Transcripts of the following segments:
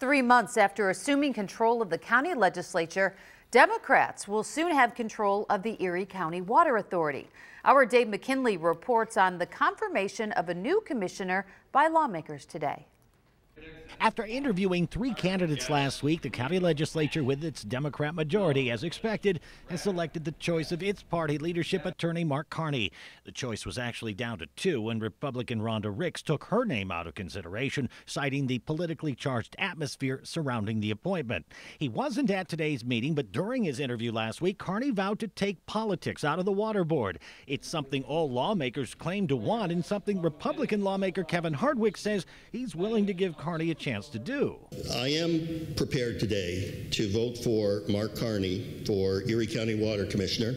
Three months after assuming control of the county legislature, Democrats will soon have control of the Erie County Water Authority. Our Dave McKinley reports on the confirmation of a new commissioner by lawmakers today. After interviewing three candidates last week, the county legislature, with its Democrat majority as expected, has selected the choice of its party leadership attorney, Mark Carney. The choice was actually down to two when Republican Rhonda Ricks took her name out of consideration, citing the politically charged atmosphere surrounding the appointment. He wasn't at today's meeting, but during his interview last week, Carney vowed to take politics out of the water board. It's something all lawmakers claim to want and something Republican lawmaker Kevin Hardwick says he's willing to give Carney a chance chance to do. I am prepared today to vote for Mark Carney for Erie County Water Commissioner,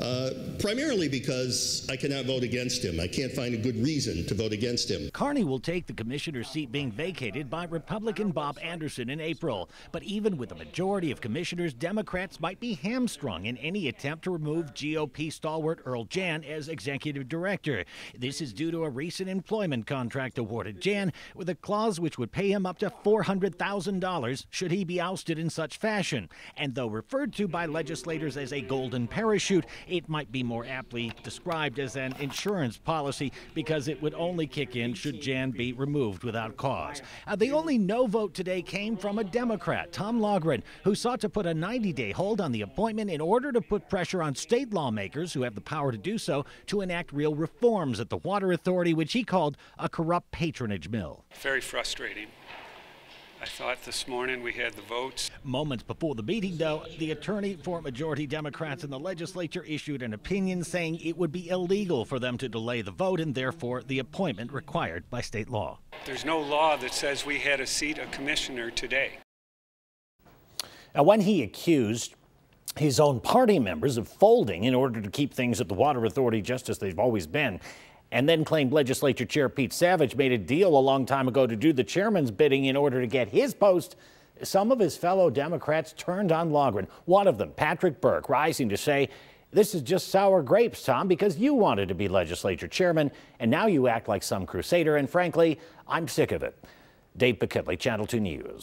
uh, primarily because I cannot vote against him. I can't find a good reason to vote against him. Carney will take the commissioner's seat being vacated by Republican Bob Anderson in April. But even with a majority of commissioners, Democrats might be hamstrung in any attempt to remove GOP stalwart Earl Jan as executive director. This is due to a recent employment contract awarded Jan with a clause which would pay him him up to $400,000 should he be ousted in such fashion. And though referred to by legislators as a golden parachute, it might be more aptly described as an insurance policy because it would only kick in should Jan be removed without cause. Uh, the only no vote today came from a Democrat, Tom Logren, who sought to put a 90 day hold on the appointment in order to put pressure on state lawmakers who have the power to do so to enact real reforms at the Water Authority, which he called a corrupt patronage mill. Very frustrating. I thought this morning we had the votes. Moments before the meeting, though, the attorney for majority Democrats in the legislature issued an opinion saying it would be illegal for them to delay the vote and therefore the appointment required by state law. There's no law that says we had a seat a commissioner today. Now, when he accused his own party members of folding in order to keep things at the Water Authority just as they've always been, and then claimed legislature chair Pete Savage made a deal a long time ago to do the chairman's bidding in order to get his post. Some of his fellow Democrats turned on Logren. One of them, Patrick Burke, rising to say, This is just sour grapes, Tom, because you wanted to be legislature chairman, and now you act like some crusader, and frankly, I'm sick of it. Dave McKinley, Channel 2 News.